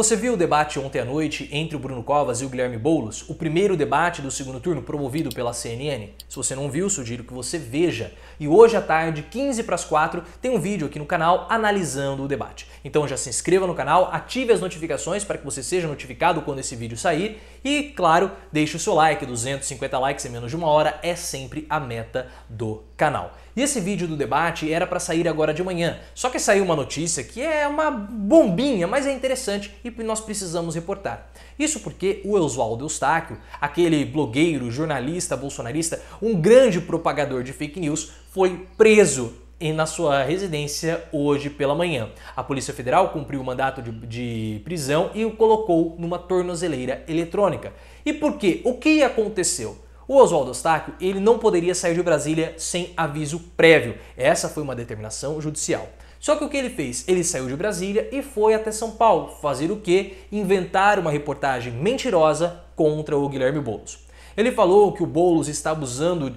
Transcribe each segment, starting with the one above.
Você viu o debate ontem à noite entre o Bruno Covas e o Guilherme Boulos, o primeiro debate do segundo turno promovido pela CNN? Se você não viu, sugiro que você veja. E hoje à tarde, 15 para as 4, tem um vídeo aqui no canal analisando o debate. Então já se inscreva no canal, ative as notificações para que você seja notificado quando esse vídeo sair e, claro, deixe o seu like, 250 likes em menos de uma hora é sempre a meta do canal. E esse vídeo do debate era para sair agora de manhã, só que saiu uma notícia que é uma bombinha, mas é interessante e nós precisamos reportar. Isso porque o Oswaldo Eustáquio, aquele blogueiro, jornalista bolsonarista, um grande propagador de fake news, foi preso e na sua residência hoje pela manhã. A Polícia Federal cumpriu o mandato de, de, prisão e o colocou numa tornozeleira eletrônica. E por quê? O que aconteceu? O Oswaldo Eustáquio, ele não poderia sair de Brasília sem aviso prévio. Essa foi uma determinação judicial. Só que o que ele fez? Ele saiu de Brasília e foi até São Paulo fazer o quê? Inventar uma reportagem mentirosa contra o Guilherme Boulos. Ele falou que o Boulos está usando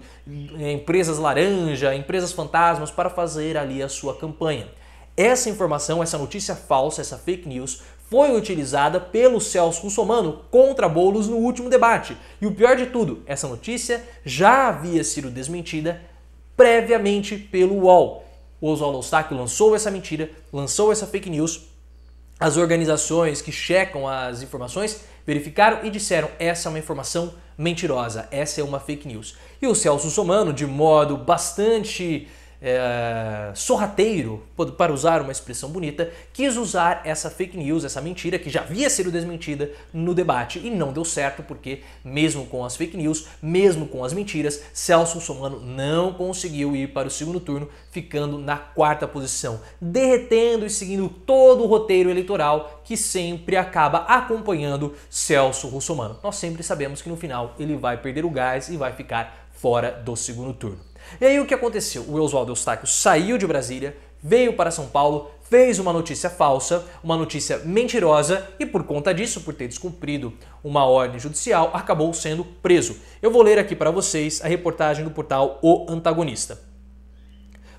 empresas laranja, empresas fantasmas para fazer ali a sua campanha. Essa informação, essa notícia falsa, essa fake news foi utilizada pelo Celso Russomano contra Boulos no último debate. E o pior de tudo, essa notícia já havia sido desmentida previamente pelo UOL. O Oswaldo Ostaque lançou essa mentira, lançou essa fake news. As organizações que checam as informações verificaram e disseram essa é uma informação mentirosa, essa é uma fake news. E o Celso Somano, de modo bastante é, sorrateiro, para usar uma expressão bonita, quis usar essa fake news, essa mentira que já havia sido desmentida no debate e não deu certo porque, mesmo com as fake news, mesmo com as mentiras, Celso Somano não conseguiu ir para o segundo turno, ficando na quarta posição, derretendo e seguindo todo o roteiro eleitoral que sempre acaba acompanhando Celso Russomano. Nós sempre sabemos que no final ele vai perder o gás e vai ficar fora do segundo turno. E aí o que aconteceu? O Oswaldo Eustáquio saiu de Brasília, veio para São Paulo, fez uma notícia falsa, uma notícia mentirosa e por conta disso, por ter descumprido uma ordem judicial, acabou sendo preso. Eu vou ler aqui para vocês a reportagem do portal O Antagonista.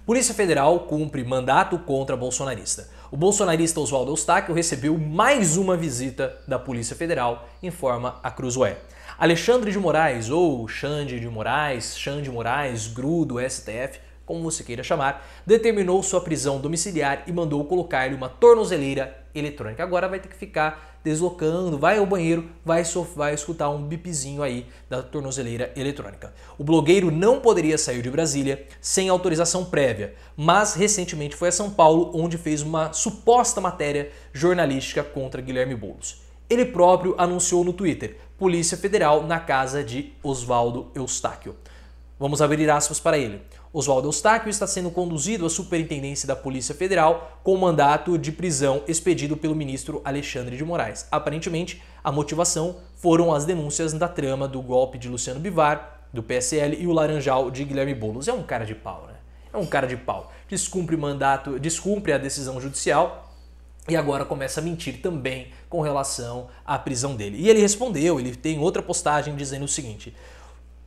Polícia Federal cumpre mandato contra bolsonarista. O bolsonarista Oswaldo Eustáquio recebeu mais uma visita da Polícia Federal, informa a Cruzoé. Alexandre de Moraes, ou Xande de Moraes, Xande Moraes, Grudo, STF, como você queira chamar, determinou sua prisão domiciliar e mandou colocar-lhe uma tornozeleira eletrônica. Agora vai ter que ficar deslocando, vai ao banheiro, vai, vai escutar um bipzinho aí da tornozeleira eletrônica. O blogueiro não poderia sair de Brasília sem autorização prévia, mas recentemente foi a São Paulo onde fez uma suposta matéria jornalística contra Guilherme Boulos. Ele próprio anunciou no Twitter: Polícia Federal na casa de Oswaldo Eustáquio. Vamos abrir aspas para ele. Oswaldo Eustáquio está sendo conduzido à Superintendência da Polícia Federal com mandato de prisão expedido pelo ministro Alexandre de Moraes. Aparentemente, a motivação foram as denúncias da trama do golpe de Luciano Bivar, do PSL, e o Laranjal de Guilherme Boulos. É um cara de pau, né? É um cara de pau. Descumpre mandato, descumpre a decisão judicial, e agora começa a mentir também com relação à prisão dele. E ele respondeu, ele tem outra postagem dizendo o seguinte: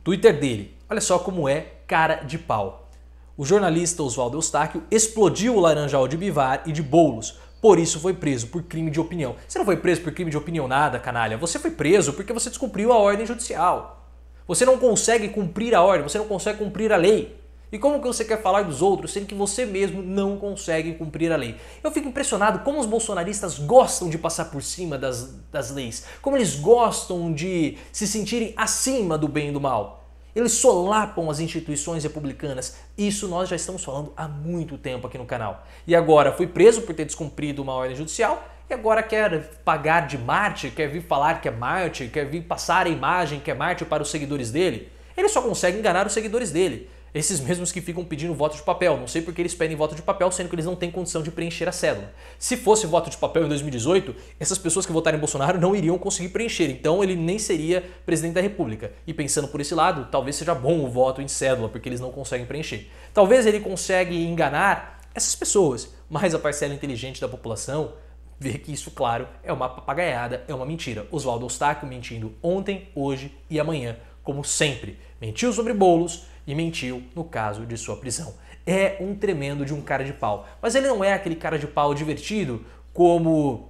Twitter dele. Olha só como é cara de pau. O jornalista Oswaldo Eustáquio explodiu o Laranjal de Bivar e de Bolos. Por isso foi preso por crime de opinião. Você não foi preso por crime de opinião nada, canalha. Você foi preso porque você descumpriu a ordem judicial. Você não consegue cumprir a ordem, você não consegue cumprir a lei. E como que você quer falar dos outros, sendo que você mesmo não consegue cumprir a lei? Eu fico impressionado como os bolsonaristas gostam de passar por cima das, das leis, como eles gostam de se sentirem acima do bem e do mal. Eles solapam as instituições republicanas. Isso nós já estamos falando há muito tempo aqui no canal. E agora fui preso por ter descumprido uma ordem judicial e agora quer pagar de Marte, quer vir falar que é Marte, quer vir passar a imagem que é Marte para os seguidores dele. Ele só consegue enganar os seguidores dele. Esses mesmos que ficam pedindo voto de papel. Não sei porque eles pedem voto de papel, sendo que eles não têm condição de preencher a cédula. Se fosse voto de papel em 2018, essas pessoas que votaram em Bolsonaro não iriam conseguir preencher, então ele nem seria presidente da República. E pensando por esse lado, talvez seja bom o voto em cédula, porque eles não conseguem preencher. Talvez ele consegue enganar essas pessoas, mas a parcela inteligente da população vê que isso, claro, é uma papagaiada, é uma mentira. Oswaldo Eustáquio mentindo ontem, hoje e amanhã, como sempre. Mentiu sobre bolos e mentiu no caso de sua prisão. É um tremendo de um cara de pau. Mas ele não é aquele cara de pau divertido como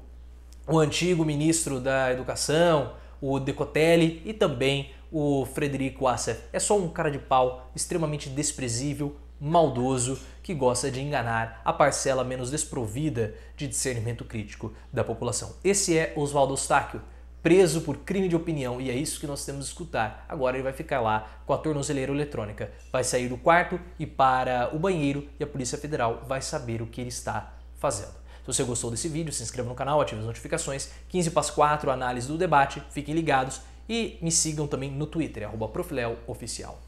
o antigo ministro da Educação, o Decotelli e também o Frederico Assef. É só um cara de pau extremamente desprezível, maldoso, que gosta de enganar a parcela menos desprovida de discernimento crítico da população. Esse é Oswaldo Eustáquio preso por crime de opinião e é isso que nós temos de escutar. Agora ele vai ficar lá com a tornozeleira eletrônica, vai sair do quarto e para o banheiro e a Polícia Federal vai saber o que ele está fazendo. Se você gostou desse vídeo, se inscreva no canal, ative as notificações. 15 para 4, análise do debate. Fiquem ligados e me sigam também no Twitter, arroba Profilel Oficial.